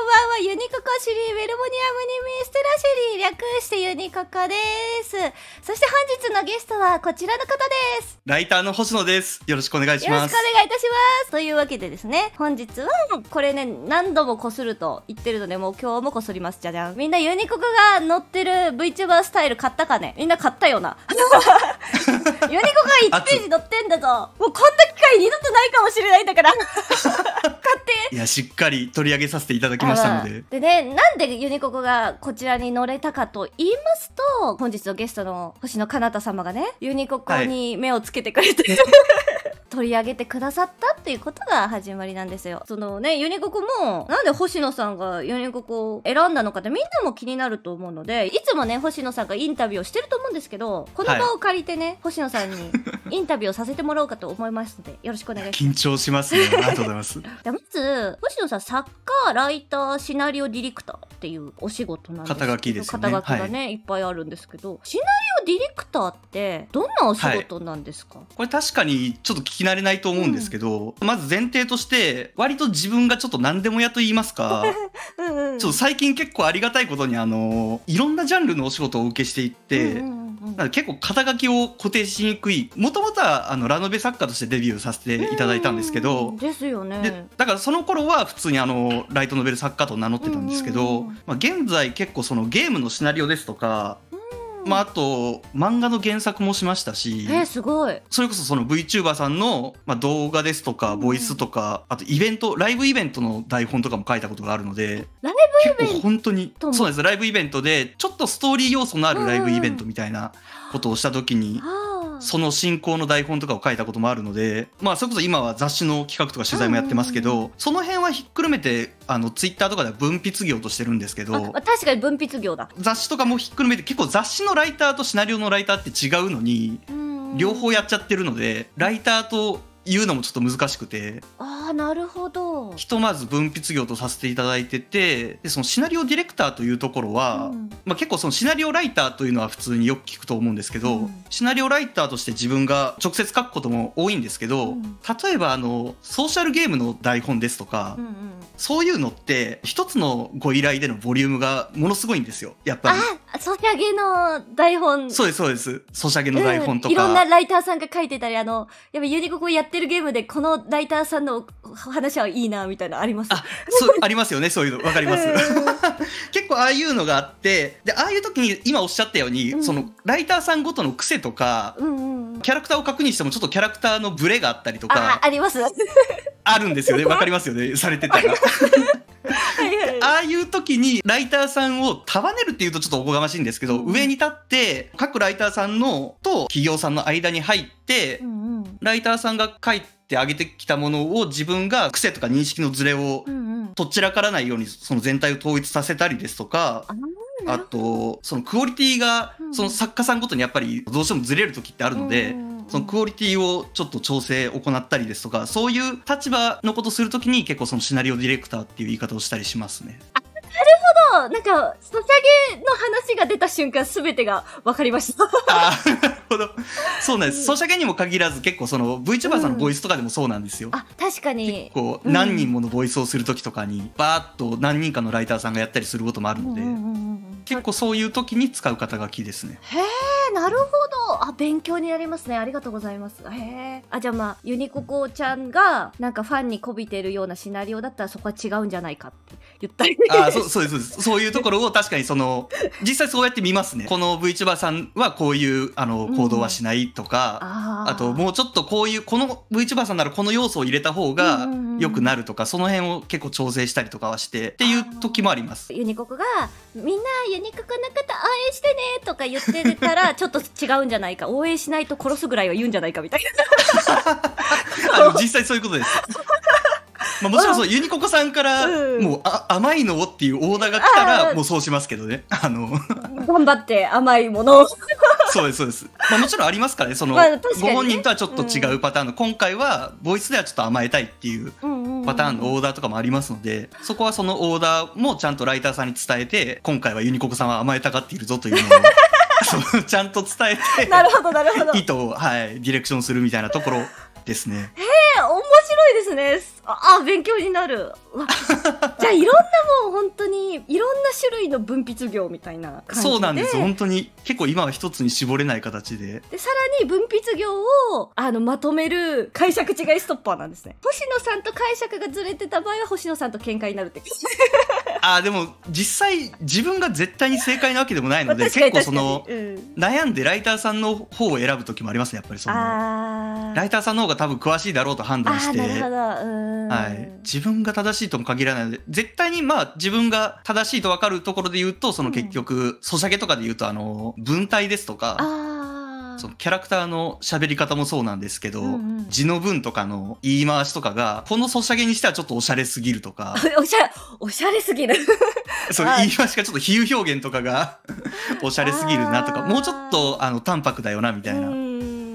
んばんは、ユニココシリー、ベルボニアムニミステラシリー、略してユニココです。そして本日のゲストはこちらの方です。ライターの星野です。よろしくお願いします。よろしくお願いいたします。というわけでですね、本日は、これね、何度もこすると言ってるので、もう今日もこすります。じゃじゃん。みんなユニココが乗ってる VTuber スタイル買ったかね みんな買ったよな。ユニコが1ページ乗ってんだぞ。もうこんな機会二度とないかもしれないんだから。買って。いや、しっかり取り上げさせていただきます。ましたので。でね、なんでユニココがこちらに乗れたかと言いますと、本日のゲストの星野かなた様がね、ユニココに目をつけてくれて、はい、取り上げてくださったっていうことが始まりなんですよ。そのね、ユニココも、なんで星野さんがユニココを選んだのかってみんなも気になると思うので、いつもね、星野さんがインタビューをしてると思うんですけど、この場を借りてね、はい、星野さんに インタビューをさせてもらおうかと思いますので、よろしくお願いします。緊張しますね。ありがとうございます。じゃまず、星野さん、サッカー、ライター、シナリオディレクターっていうお仕事なんです肩書きです、ね、肩書きがね、はい、いっぱいあるんですけど、シナリオディレクターってどんなお仕事なんですか、はい、これ確かにちょっと聞き慣れないと思うんですけど、うん、まず前提として、割と自分がちょっと何でもやと言いますか、うんうん、ちょっと最近結構ありがたいことに、あの、いろんなジャンルのお仕事をお受けしていって、うんうんうん、結構肩書きを固定しにくい、もともとはあのラノベ作家としてデビューさせていただいたんですけど、ですよねだからその頃は普通にあのライトノベル作家と名乗ってたんですけど、まあ、現在結構そのゲームのシナリオですとか、まあ、あと漫画の原作もしましたし、えすごいそれこそその VTuber さんの、まあ、動画ですとかボイスとか、あとイベントライブイベントの台本とかも書いたことがあるのでライブイベント本当にそうですライブイベントでちょっとストーリー要素のあるライブイベントみたいなことをした時に。うんうんその進行の台本とかを書いたこともあるので、まあ、それこそ今は雑誌の企画とか取材もやってますけど、その辺はひっくるめてあのツイッターとかでは分泌業としてるんですけど確かに分泌業だ雑誌とかもひっくるめて結構雑誌のライターとシナリオのライターって違うのに両方やっちゃってるのでライターと言うのもちょっと難しくて。あなるほどひとまず文筆業とさせていただいててでそのシナリオディレクターというところは、うん、まあ、結構そのシナリオライターというのは普通によく聞くと思うんですけど、うん、シナリオライターとして自分が直接書くことも多いんですけど、うん、例えばあのソーシャルゲームの台本ですとか、うんうん、そういうのって一つのご依頼でのボリュームがものすごいんですよやっぱり。ソシャゲの台本。そうです、そうです。ソシャゲの台本とか、うん、いろんなライターさんが書いてたり、あの、やっぱユニココやってるゲームで、このライターさんの話はいいな、みたいなありますあ、そう、ありますよね、そういうの。わかります。えー、結構ああいうのがあって、で、ああいう時に今おっしゃったように、うん、その、ライターさんごとの癖とか、うんうんキャラクターを確認しても、ちょっとキャラクターのブレがあったりとか。あ、あります。あるんですよね。わかりますよね。されてたら。はいはい、ああいう時にライターさんを束ねるっていうとちょっとおこがましいんですけど、うん、上に立って各ライターさんのと企業さんの間に入って、うんうん、ライターさんが書いてあげてきたものを自分が癖とか認識のズレをとっちらからないようにその全体を統一させたりですとか。あとそのクオリティがその作家さんごとにやっぱりどうしてもずれる時ってあるので、うそのクオリティをちょっと調整行ったりですとかそういう立場のことするときに結構そのシナリオディレクターっていう言い方をしたりしますね。なるほどなんか、ソシャゲの話が出た瞬間、すべてが分かりました。なるほど。そうなんです。ソシャゲにも限らず、結構その VTuber さんのボイスとかでもそうなんですよ。うん、あ、確かに。結構、何人ものボイスをするときとかに、バーっと何人かのライターさんがやったりすることもあるので。うんうんうんうん結構そういう時に使う肩書きですね。へえ、なるほど。あ、勉強になりますね。ありがとうございます。へえ。あ、じゃあまあ、ユニココちゃんが、なんかファンに媚びてるようなシナリオだったらそこは違うんじゃないかって言ったり。あ、そうそうです。そういうところを確かにその、実際そうやって見ますね。この v チューバーさんはこういう、あの、行動はしないとか、うん、ああともうちょっとこういう、この v チューバーさんならこの要素を入れた方が良くなるとか、その辺を結構調整したりとかはして、っていう時もあります。ユニココが、みんなユニクくのこと応援してねとか言ってたら、ちょっと違うんじゃないか。応援しないと殺すぐらいは言うんじゃないかみたいな。実際そういうことです。まあ、もちろんそのユニココさんから、もうあ甘いのっていうオーダーが来たらもうそうしますけどね あの頑張って甘いものを そうですそうです、まあ、もちろんありますからねその、まあね、ご本人とはちょっと違うパターンの、うん、今回はボイスではちょっと甘えたいっていうパターンのオーダーとかもありますのでそこはそのオーダーもちゃんとライターさんに伝えて 今回はユニココさんは甘えたがっているぞというのを。ちゃんと伝えてなるほどなるほど意図を、はい、ディレクションするみたいなところですね。えいですね。あ、勉強になる。じゃあいろんなもう本当にいろんな種類の分泌業みたいな感じで。そうなんです本当に結構今は一つに絞れない形で。でさらに分泌業をあのまとめる解釈違いストッパーなんですね。星野さんと解釈がずれてた場合は星野さんと喧嘩になるって。あでも実際自分が絶対に正解なわけでもないので結構その、うん、悩んでライターさんの方を選ぶ時もありますねやっぱりそのライターさんの方が多分詳しいだろうと判断して、はい、自分が正しいとも限らないので絶対にまあ自分が正しいと分かるところで言うとその結局、うん、ソシャゲとかで言うとあの文体ですとか。そのキャラクターの喋り方もそうなんですけど、うんうん、字の文とかの言い回しとかがこのソシャゲにしてはちょっとおしゃれすぎるとか おしゃれ、おしゃれすぎる そう言い回しがちょっと比喩表現とかが おしゃれすぎるなとかもうちょっとあの淡白だよなみたいな。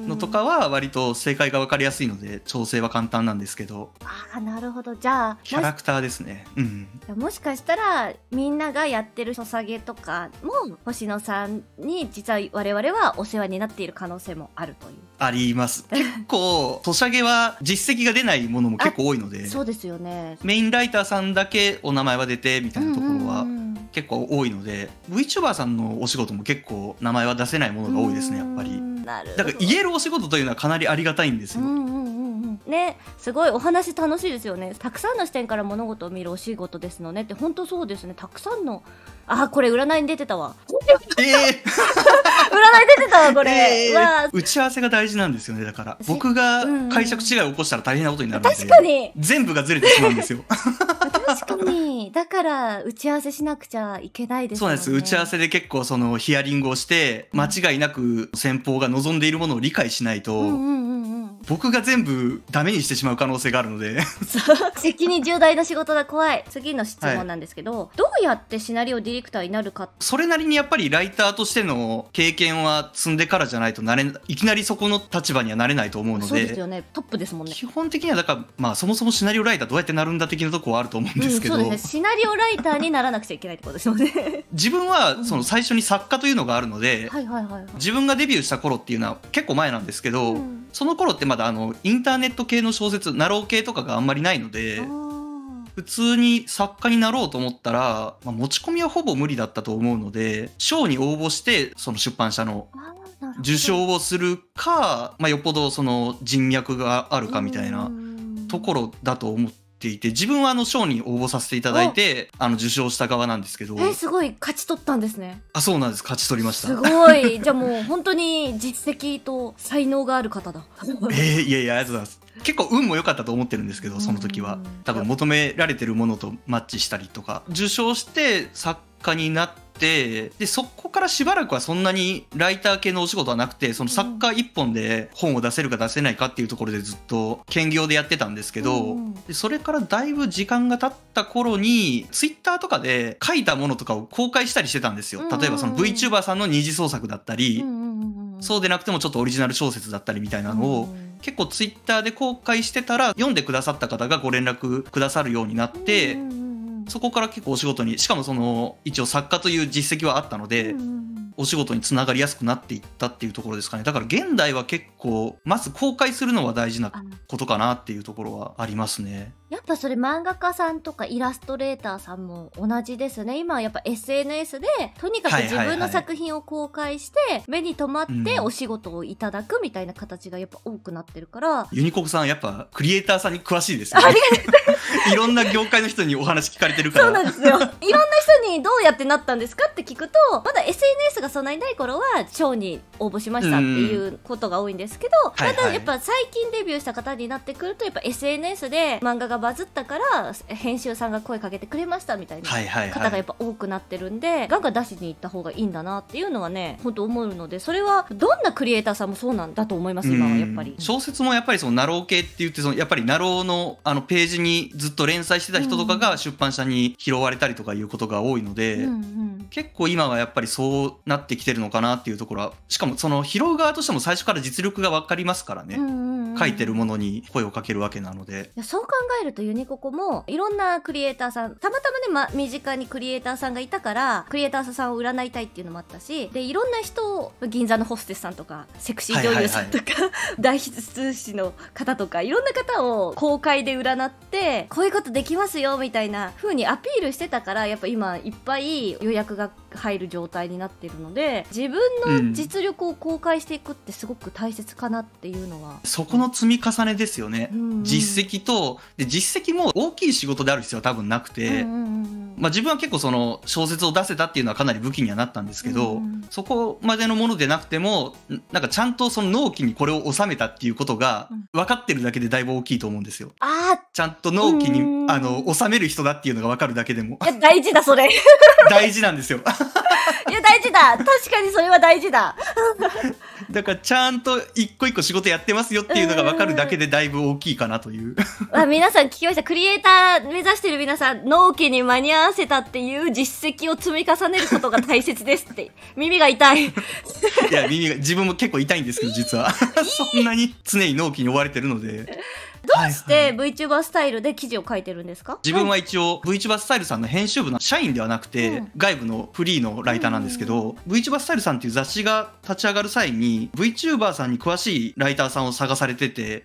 のとかは割と正解が分かりやすいので調整は簡単なんですけどああなるほどじゃあキャラクターですねうんもしかしたらみんながやってるソサゲとかも星野さんに実は我々はお世話になっている可能性もあるというあります 結構ソシャゲは実績が出ないものも結構多いのでそうですよねメインライターさんだけお名前は出てみたいなところは、うんうんうん結構多いので VTuber さんのお仕事も結構名前は出せないものが多いですねやっぱりなるだから言えるお仕事というのはかなりありがたいんですよ、うんうんね、すごいお話楽しいですよね。たくさんの視点から物事を見るお仕事ですのねって、本当そうですね。たくさんの、あ、これ占いに出てたわ。えー、占い出てたわ、これ、えーま打ち合わせが大事なんですよね。だから、僕が解釈違いを起こしたら大変なことになるので、うんうん、確かに全部がずれてしまうんですよ。確かに。だから打ち合わせしなくちゃいけないですよねそうなんです打ち合わせで結構そのヒアリングをして間違いなく先方が望んでいるものを理解しないと、うんうんうん僕が全部ダメにしてしまう可能性があるので 責任重大な仕事が怖い次の質問なんですけど、はい、どうやってシナリオディレクターになるかそれなりにやっぱりライターとしての経験は積んでからじゃないとなれいきなりそこの立場にはなれないと思うのでそうですよねトップですもんね基本的にはだからまあそもそもシナリオライターどうやってなるんだ的なとこはあると思うんですけど、うん、そうですねシナリオライターにならなくちゃいけないってことですよね自分はその最初に作家というのがあるので、自分がデビューした頃っていうのは結構前なんですけど、うん、その頃ってまだあのインターネット系の小説ナロー系とかがあんまりないので。普通に作家になろうと思ったら、まあ、持ち込みはほぼ無理だったと思うので賞に応募してその出版社の受賞をするか、まあ、よっぽどその人脈があるかみたいなところだと思って。ていて自分はあの賞に応募させていただいてあの受賞した側なんですけどえすごい勝ち取ったんですねあそうなんです勝ち取りましたすごい じゃあもう本当に実績と才能がある方だえー、いやいやありがとうございます結構運も良かったと思ってるんですけどその時は多分求められてるものとマッチしたりとか受賞して作家になっててでそこからしばらくはそんなにライター系のお仕事はなくてその作家1本で本を出せるか出せないかっていうところでずっと兼業でやってたんですけど、うん、でそれからだいぶ時間が経った頃にツイッターとかで書いたものとかを公開したりしてたんですよ。例えばその VTuber さんの二次創作だったり、そうでなくてもちょっとオリジナル小説だったりみたいなのを、結構ツイッターで公開してたら読んでくださった方がご連絡くださるようになって。そこから結構お仕事にしかもその一応作家という実績はあったので、お仕事につながりやすくなっていったっていうところですかねだから現代は結構まず公開するのは大事なことかなっていうところはありますね。やっぱそれ漫画家さんとかイラストレーターさんも同じですね今はやっぱ SNS でとにかく自分の作品を公開して目に留まってお仕事をいただくみたいな形がやっぱ多くなってるから、うん、ユニコクさんやっぱクリエイターさんに詳しいですねありがとう いろんな業界の人にお話聞かれてるからそうなんですよいろんな人にどうやってなったんですかって聞くとまだ SNS がそんなにない頃は賞に応募しましたっていうことが多いんですけど、ただやっぱ最近デビューした方になってくるとやっぱ SNS で漫画がバズったから編集さんが声かけてくれましたみたいな方がやっぱ多くなってるんで、ガンガン出しに行った方がいいんだなっていうのはね本当思うのでそれはどんなクリエイターさんもそうなんだと思います今はやっぱり小説もやっぱりそのナロー系って言ってそのやっぱりナローのあのページにずっと連載してた人とかが出版社に拾われたりとかいうことが多いので、うんうん、結構今はやっぱりそうなってきてるのかなっていうところはしかもその拾う側としても最初から実力が分かりますからね、うんうんうん、書いてるものに声をかけるわけなのでいやそう考えるとユニココもいろんなクリエイターさんたまたまね、ま、身近にクリエイターさんがいたからクリエイターさんを占いたいっていうのもあったしでいろんな人を銀座のホステスさんとかセクシー女優さんとか、はいはい、大筆の方とかいろんな方を公開で占ってこういうことできますよみたいな風にアピールしてたからやっぱ今いっぱい予約が入る状態になってるので自分の実力を公開していくってすごく大切かなっていうのは、うん、そこの積み重ねですよね、うんうん、実績とで実績も大きい仕事である必要は多分なくて、うんうんうんまあ、自分は結構その小説を出せたっていうのはかなり武器にはなったんですけど、うん、そこまでのものでなくてもなんかちゃんとその納期にこれを収めたっていうことが分かってるだけでだいぶ大きいと思うんですよ。あちゃんと納期にあの収める人だっていうのが分かるだけでも。大事だそれ 大事なんですよ いや大事だ確かにそれは大事だ だからちゃんと一個一個仕事やってますよっていうのが分かるだけでだいぶ大きいかなというあ皆さん聞きましたクリエイター目指してる皆さん納期に間に合わらせたっていう実績を積み重ねることが大切ですって 耳が痛いいや耳が自分も結構痛いんですけど実はそんなに常に納期に追われてるのでどうして VTuber スタイルで記事を書いてるんですか、自分は一応 VTuber スタイルさんの編集部の社員ではなくて、外部のフリーのライターなんですけど、うん、VTuber スタイルさんっていう雑誌が立ち上がる際に VTuber さんに詳しいライターさんを探されてて、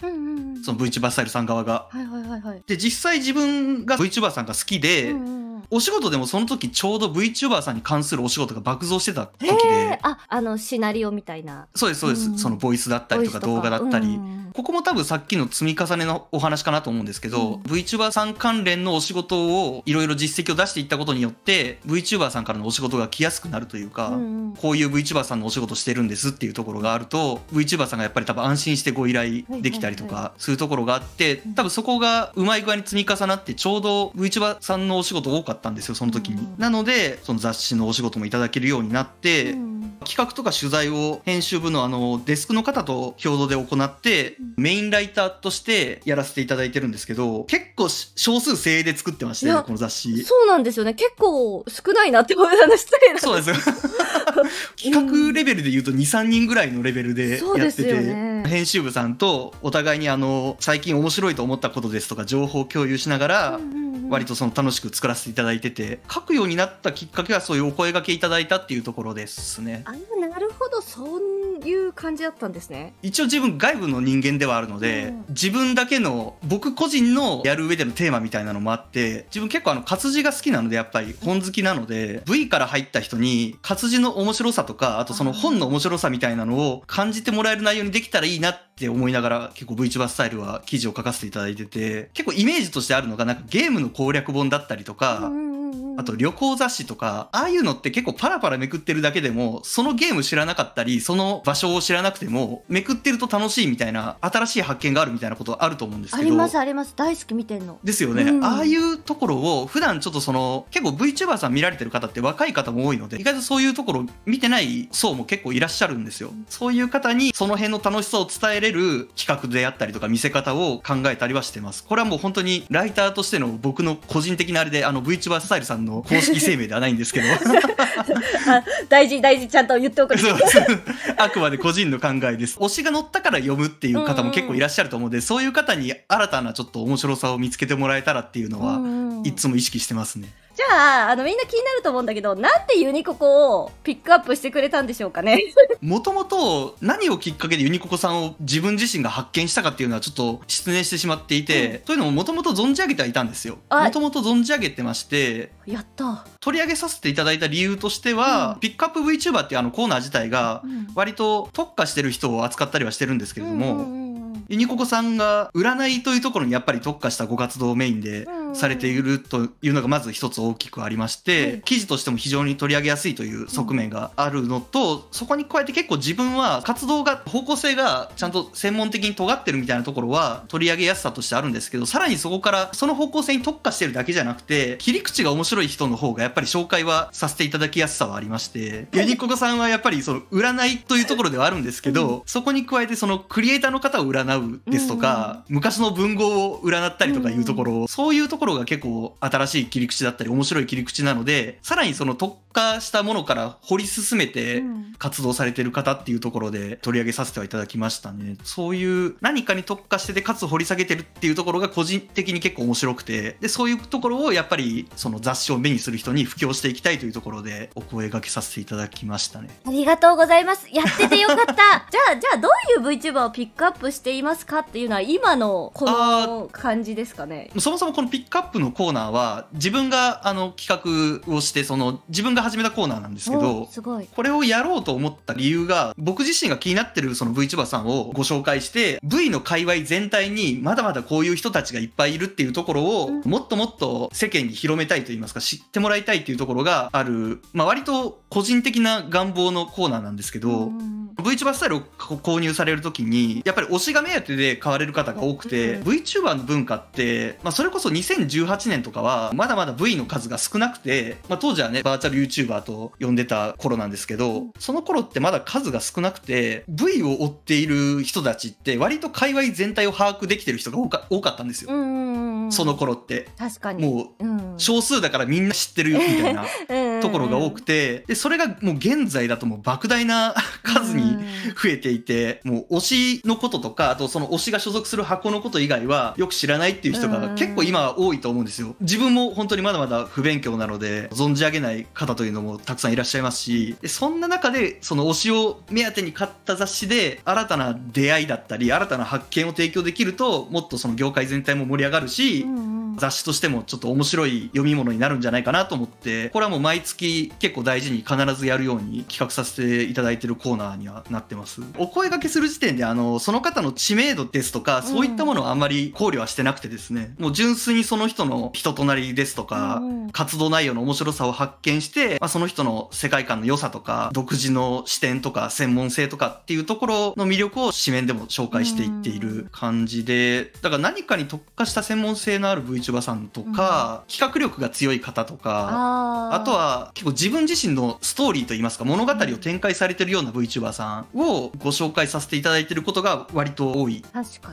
その VTuber スタイルさん側が。はいはいはいで実際自分が VTuber さんが好きで、うんお仕事でもその時ちょうど VTuber さんに関するお仕事が爆増してた時でああのシナリオみたいなそうですそうです、うん、そのボイスだったりとか動画だったり、うん、ここも多分さっきの積み重ねのお話かなと思うんですけど、うん、VTuber さん関連のお仕事をいろいろ実績を出していったことによって VTuber さんからのお仕事が来やすくなるというか、うんこういう VTuber さんのお仕事してるんですっていうところがあると VTuber さんがやっぱり多分安心してご依頼できたりとかするところがあって、多分そこがうまい具合に積み重なってちょうど VTuber さんのお仕事多かったかったんですよその時に、うん、なのでその雑誌のお仕事もいただけるようになって、うん、企画とか取材を編集部のあのデスクの方と共同で行って、うん、メインライターとしてやらせていただいてるんですけど結構少数精鋭で作ってましたねこの雑誌そうなんですよね結構少ないなって思うの失礼なそうです 企画レベルで言うと23人ぐらいのレベルでやってて、ね、編集部さんとお互いにあの最近面白いと思ったことですとか情報共有しながら、割とその楽しく作らせていただいてただいてて書くようになったきっかけはそういうお声がけいただいたっていうところですね。あなるほどそんいう感じだったんですね一応自分外部の人間ではあるので、うん、自分だけの僕個人のやる上でのテーマみたいなのもあって自分結構あの活字が好きなのでやっぱり本好きなので V から入った人に活字の面白さとかあとその本の面白さみたいなのを感じてもらえる内容にできたらいいなって思いながら結構 VTuber スタイルは記事を書かせていただいてて結構イメージとしてあるのがなんかゲームの攻略本だったりとか、うんうんあと旅行雑誌とか、ああいうのって結構パラパラめくってるだけでも、そのゲーム知らなかったり、その場所を知らなくても、めくってると楽しいみたいな、新しい発見があるみたいなことあると思うんですけど。ありますあります。大好き見てんの。ですよね。うん、ああいうところを、普段ちょっとその、結構 VTuber さん見られてる方って若い方も多いので、意外とそういうところ見てない層も結構いらっしゃるんですよ。そういう方に、その辺の楽しさを伝えれる企画であったりとか、見せ方を考えたりはしてます。これはもう本当にライターとしての僕の個人的なあれで、あの VTuber スタイルさんのの公式声明ではないんですけど 大事大事ちゃんと言っておくそうですあくまで個人の考えです推しが乗ったから読むっていう方も結構いらっしゃると思うので、うそういう方に新たなちょっと面白さを見つけてもらえたらっていうのは、いつも意識してますね。じゃあ、あの、みんな気になると思うんだけど、なんでユニココをピックアップしてくれたんでしょうかね。もともと、何をきっかけでユニココさんを自分自身が発見したかっていうのはちょっと失念してしまっていて、うん、というのももともと存じ上げてはいたんですよ。もともと存じ上げてまして、やった。取り上げさせていただいた理由としては、うん、ピックアップ VTuber っていうあのコーナー自体が、割と特化してる人を扱ったりはしてるんですけれども、ユニココさんが占いというところにやっぱり特化したご活動をメインで、うされているというのがまず一つ大きくありまして、記事としても非常に取り上げやすいという側面があるのと、そこに加えて結構自分は活動が方向性がちゃんと専門的に尖ってるみたいなところは取り上げやすさとしてあるんですけどさらにそこからその方向性に特化してるだけじゃなくて切り口が面白い人の方がやっぱり紹介はさせていただきやすさはありましてユニココさんはやっぱりその占いというところではあるんですけど、そこに加えてそのクリエイターの方を占うですとか、昔の文豪を占ったりとかいうところそういうところところが結構新しい切り口だったり面白い切り口なのでさらにその特化したものから掘り進めて活動されてる方っていうところで取り上げさせてはいただきましたね。そういう何かに特化しててかつ掘り下げてるっていうところが個人的に結構面白くてでそういうところをやっぱりその雑誌を目にする人に布教していきたいというところでお声がけさせていただきましたね。ありがとうございます。やっててよかった。じゃあじゃあどういう VTuber をピックアップしていますかっていうのは今のこの感じですかね。そもそもこのピッカップのコーナーは自分があの企画をしてその自分が始めたコーナーなんですけどこれをやろうと思った理由が僕自身が気になってるその VTuber さんをご紹介して V の界隈全体にまだまだこういう人たちがいっぱいいるっていうところをもっともっと世間に広めたいといいますか知ってもらいたいっていうところがある、まあ、割と個人的な願望のコーナーなんですけど VTuber スタイルを購入される時にやっぱり推しが目当てで買われる方が多くて VTuber の文化って、まあ、それこそ2 0 0 2018年とかはまだまだ V の数が少なくて、まあ、当時はねバーチャル YouTuber と呼んでた頃なんですけどその頃ってまだ数が少なくて V を追っている人たちって割と界隈全体を把握できてる人が多かったんですよ、その頃って確かにもう、少数だからみんな知ってるよみたいな。うんところが多くて、で、それがもう現在だともう莫大な数に増えていて、もう推しのこととか、あとその推しが所属する箱のこと以外はよく知らないっていう人が結構今多いと思うんですよ。自分も本当にまだまだ不勉強なので、存じ上げない方というのもたくさんいらっしゃいますし、でそんな中でその推しを目当てに買った雑誌で新たな出会いだったり、新たな発見を提供できると、もっとその業界全体も盛り上がるし、雑誌としてもちょっと面白い読み物になるんじゃないかなと思って、これはもう毎月月結構大事に必ずやるように企画させていただいてるコーナーにはなってますお声がけする時点であのその方の知名度ですとかそういったものはあんまり考慮はしてなくてですね、もう純粋にその人の人となりですとか、活動内容の面白さを発見して、まあ、その人の世界観の良さとか独自の視点とか専門性とかっていうところの魅力を紙面でも紹介していっている感じでだから何かに特化した専門性のある VTuber さんとか、企画力が強い方とかあとは結構自分自身のストーリーといいますか物語を展開されてるような VTuber さんをご紹介させていただいてることが割と多い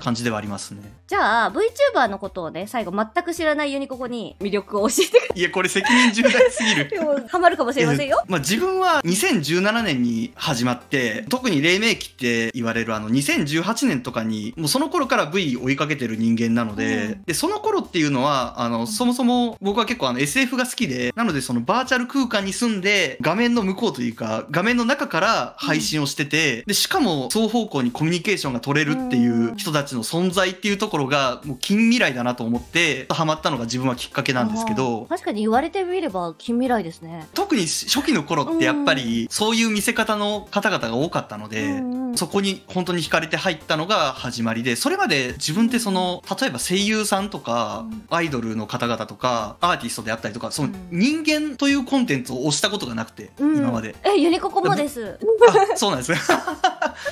感じではありますねじゃあ VTuber のことをね最後全く知らないユニココに魅力を教えてくいやこれ責任重大すぎる ハマるかもしれませんよ、まあ、自分は2017年に始まって特に黎明期って言われるあの2018年とかにもうその頃から V 追いかけてる人間なのでうん、でその頃っていうのはあのそもそも僕は結構あの SF が好きでなのでそのバーチャル空空間に住んで、画面の向こうというか、画面の中から配信をしてて、うん、で、しかも双方向にコミュニケーションが取れるっていう人たちの存在っていうところが、もう近未来だなと思って、ハマったのが自分はきっかけなんですけど。確かに言われてみれば近未来ですね。特に初期の頃ってやっぱり、そういう見せ方の方々が多かったので、うんうん、そこに本当に惹かれて入ったのが始まりで、それまで自分ってその、例えば声優さんとか、アイドルの方々とか、アーティストであったりとか、その人間というコンンテンツを押したことがなくて、うん、今までえユニココもですあそうなんですね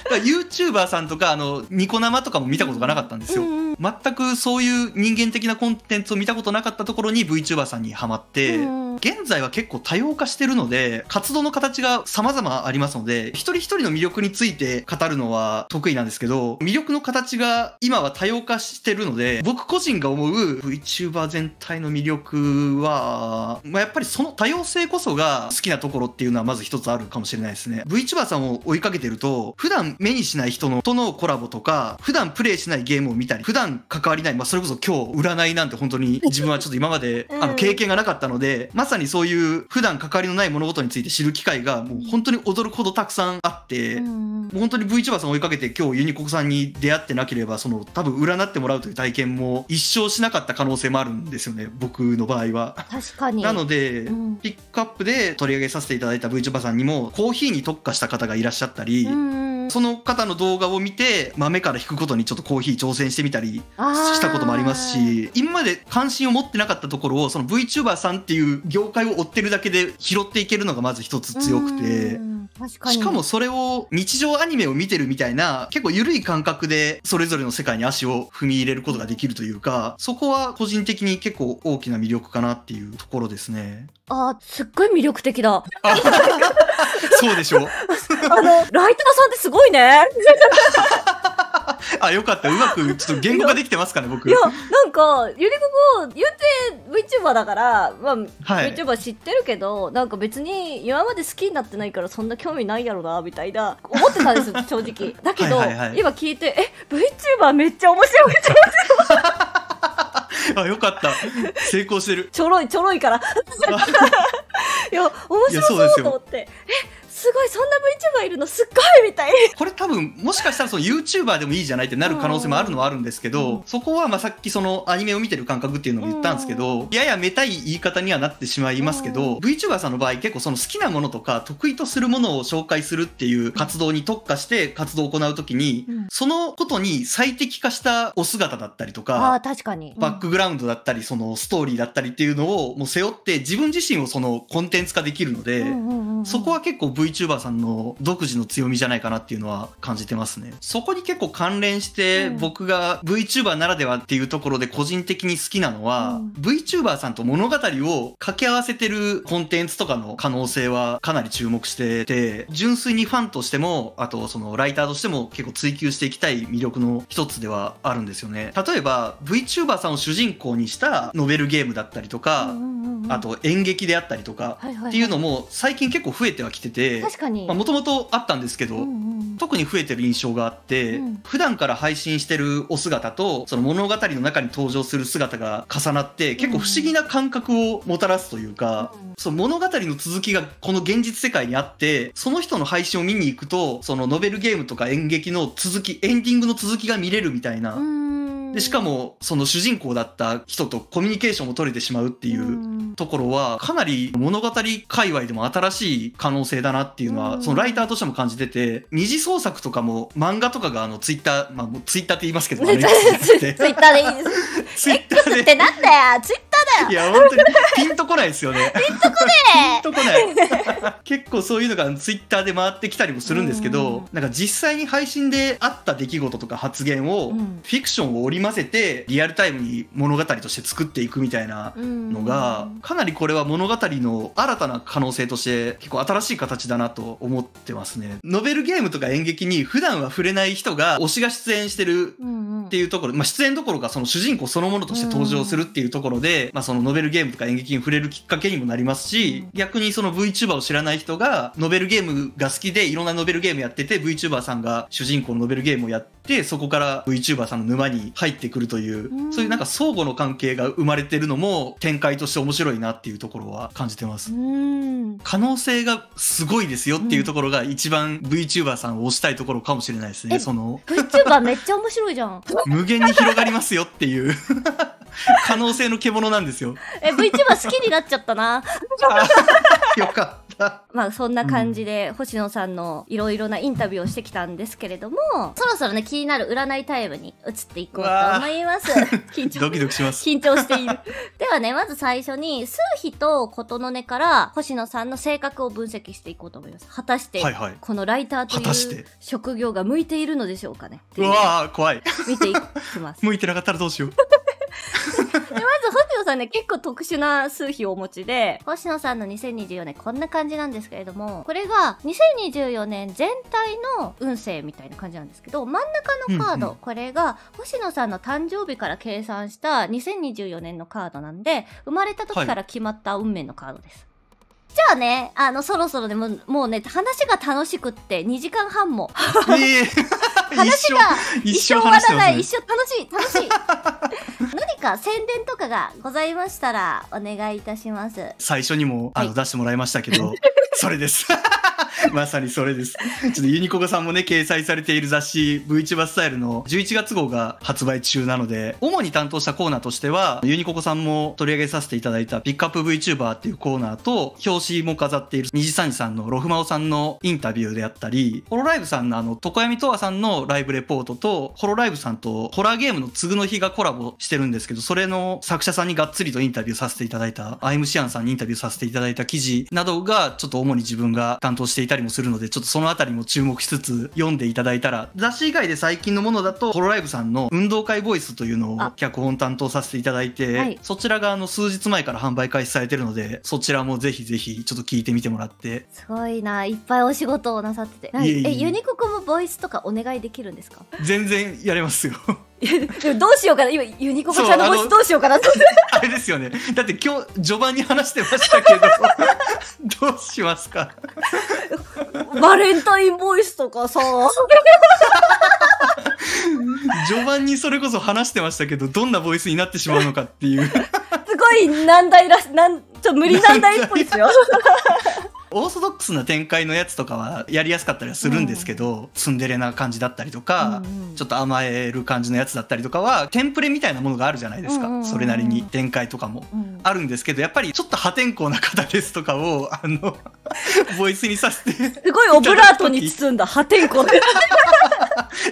YouTuber さんとかあのニコ生とかも見たことがなかったんですよ、うんうん、全くそういう人間的なコンテンツを見たことなかったところに VTuber さんにはまって、うん現在は結構多様化してるので活動の形が様々ありますので一人一人の魅力について語るのは得意なんですけど魅力の形が今は多様化してるので僕個人が思う VTuber 全体の魅力は、まあ、やっぱりその多様性こそが好きなところっていうのはまず一つあるかもしれないですね VTuber さんを追いかけてると普段目にしない人のとのコラボとか普段プレイしないゲームを見たり普段関わりない、まあ、それこそ今日占いなんて本当に自分はちょっと今まで、あの経験がなかったので、ままさにそういう普段関わりのない物事について知る機会がもう本当に驚くほどたくさんあって、もう本当に VTuber さん追いかけて今日ユニコクさんに出会ってなければその多分占ってもらうという体験も一生しなかった可能性もあるんですよね僕の場合は。確かになので、うん、ピックアップで取り上げさせていただいた VTuber さんにもコーヒーに特化した方がいらっしゃったり。うんその方の動画を見て豆から引くことにちょっとコーヒー挑戦してみたりしたこともありますし今まで関心を持ってなかったところをその VTuber さんっていう業界を追ってるだけで拾っていけるのがまず一つ強くて。確かにしかもそれを日常アニメを見てるみたいな結構緩い感覚でそれぞれの世界に足を踏み入れることができるというかそこは個人的に結構大きな魅力かなっていうところですね。あすっごい魅力的だ。そうでしょあのライトナさんってすごいね。あ、よかった。うまく、ちょっと言語ができてますかね、僕。いや、なんか、ゆりここ、言って VTuber だから、まあ、はい、VTuber 知ってるけど、なんか別に今まで好きになってないからそんな興味ないやろな、みたいな、思ってたんですよ、正直。だけど、今聞いて、え、VTuber めっちゃ面白い、めっちゃ面白い。あ、よかった。成功してる。ちょろい、ちょろいから。いや、面白そうと思って。え、すごいそんな VTuber いるのすっごいみたいこれ多分もしかしたらその YouTuber でもいいじゃないってなる可能性もあるのはあるんですけど、うん、そこはまあさっきそのアニメを見てる感覚っていうのも言ったんですけど、うん、ややめたい言い方にはなってしまいますけど、うん、VTuber さんの場合結構その好きなものとか得意とするものを紹介するっていう活動に特化して活動を行う時に、そのことに最適化したお姿だったりとか確かに、バックグラウンドだったりそのストーリーだったりっていうのをもう背負って自分自身をそのコンテンツ化できるので、そこは結構 VTuber VTuber さんの独自の強みじゃないかなっていうのは感じてますね。そこに結構関連して、僕が VTuber ならではっていうところで個人的に好きなのは、うん、VTuber さんと物語を掛け合わせてるコンテンツとかの可能性はかなり注目してて、純粋にファンとしても、あとそのライターとしても結構追求していきたい魅力の一つではあるんですよね。例えば VTuber さんを主人公にしたノベルゲームだったりとか、うんうんうんあと演劇であったりとかっていうのも最近結構増えてはきてて、もともとあったんですけど、うんうん、特に増えてる印象があって、うん、普段から配信してるお姿とその物語の中に登場する姿が重なって結構不思議な感覚をもたらすというか、うん、その物語の続きがこの現実世界にあってその人の配信を見に行くとそのノベルゲームとか演劇の続きエンディングの続きが見れるみたいな。うんでしかもその主人公だった人とコミュニケーションも取れてしまうっていうところはかなり物語界隈でも新しい可能性だなっていうのはそのライターとしても感じてて二次創作とかも漫画とかがあのツイッターまあツイッターって言いますけどツイッターでいいです ツイッターで X ってなんだよツイッターいや、本当にピンとこないですよね。ピンとこない。結構そういうのがツイッターで回ってきたりもするんですけど、なんか実際に配信であった出来事とか発言を、フィクションを織り交ぜて、リアルタイムに物語として作っていくみたいなのが、かなりこれは物語の新たな可能性として、結構新しい形だなと思ってますね。ノベルゲームとか演劇に普段は触れない人が、推しが出演してるっていうところ、まあ出演どころかその主人公そのものとして登場するっていうところで、まあそのノベルゲームとか演劇に触れるきっかけにもなりますし、逆にその VTuber を知らない人が、ノベルゲームが好きで、いろんなノベルゲームやってて、VTuber さんが主人公のノベルゲームをやって、そこから VTuber さんの沼に入ってくるという、そういうなんか相互の関係が生まれてるのも、展開として面白いなっていうところは感じてます。うん、可能性がすごいですよっていうところが、一番 VTuber さんを推したいところかもしれないですね。その。VTuber めっちゃ面白いじゃん。無限に広がりますよっていう可能性の獣なんですよ。え、VTuber 好きになっちゃったな。よかった。まあそんな感じで、星野さんのいろいろなインタビューをしてきたんですけれども、そろそろね、気になる占いタイムに移っていこうと思います。緊張。ドキドキします。緊張している。ではね、まず最初に、数比と琴の音から星野さんの性格を分析していこうと思います。果たして、はいはい、このライターという職業が向いているのでしょうかね。うわー、怖い。見ていきます。向いてなかったらどうしよう。さんね、結構特殊な数比をお持ちで、星野さんの2024年こんな感じなんですけれども、これが2024年全体の運勢みたいな感じなんですけど、真ん中のカード、うんうん、これが星野さんの誕生日から計算した2024年のカードなんで、生まれた時から決まった運命のカードです。はいじゃあね、あの、そろそろでも、もうね、話が楽しくって、2時間半も。話が一生終わらない、一生楽しい、楽しい。何か宣伝とかがございましたら、お願いいたします。最初にも、あの、はい、出してもらいましたけど、それです。まさにそれです。ちょっとユニココさんもね、掲載されている雑誌 VTuber スタイルの11月号が発売中なので、主に担当したコーナーとしては、ユニココさんも取り上げさせていただいたピックアップ VTuber っていうコーナーと、表紙も飾っている虹三次さんのロフマオさんのインタビューであったり、ホロライブさんのあの、常闇とわさんのライブレポートと、ホロライブさんとホラーゲームの次の日がコラボしてるんですけど、それの作者さんにがっつりとインタビューさせていただいた、アイムシアンさんにインタビューさせていただいた記事などが、ちょっと主に自分が担当していたたりもするのでちょっとその辺りも注目しつつ読んでいただいたら雑誌以外で最近のものだとホロライブさんの「運動会ボイス」というのを脚本担当させていただいて、はい、そちらがあの数日前から販売開始されてるのでそちらもぜひぜひちょっと聞いてみてもらってすごいないっぱいお仕事をなさっててえユニココもボイスとかお願いできるんですか全然やれますよでもどうしようかな今ユニコバちゃんの帽子どうしようかなと あれですよねだって今日序盤に話してましたけど どうしますかバレンタインボイスとかさ序盤にそれこそ話してましたけどどんなボイスになってしまうのかっていう すごい難題らしなんちょ無理難題っぽいですよオーソドックスな展開のやつとかはやりやすかったりはするんですけど、ツンデレな感じだったりとか、うんうん、ちょっと甘える感じのやつだったりとかはテンプレみたいなものがあるじゃないですか、うんうん、それなりに展開とかも、うん、あるんですけどやっぱりちょっと破天荒な方ですとかをあの ボイスにさせてすごいオブラートに包んだ破天荒で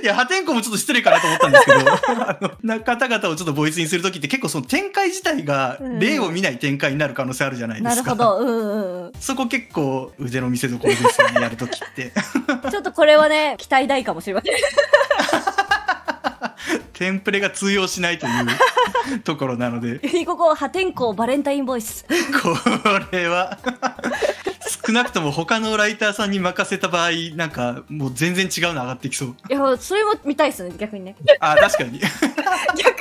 いや、破天荒もちょっと失礼かなと思ったんですけど、あの、方々をちょっとボイスにするときって結構その展開自体が例を見ない展開になる可能性あるじゃないですか。うん、なるほど。うんうん。そこ結構腕の見せ所ですよね、やるときって。ちょっとこれはね、期待大かもしれません。テンプレが通用しないというところなので。ここ、破天荒バレンタインボイス。これは少なくとも他のライターさんに任せた場合、なんかもう全然違うの上がってきそう。いや、それも見たいですね、逆にね。あ、確かに。逆に見たい。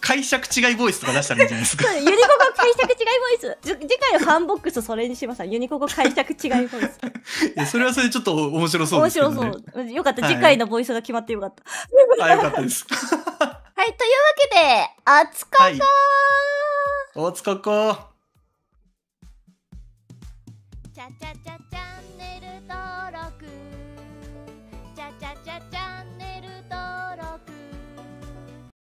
解釈違いボイスとか出したらいいんじゃないですか。ユニココ解釈違いボイス。次回のファンボックスそれにします。ユニココ解釈違いボイス。いや、それはそれちょっと面白そうですね。面白そう。よかった、次回のボイスが決まってよかった。あ、よかったです。はい、というわけで、あつここはい、おつこかチャチャ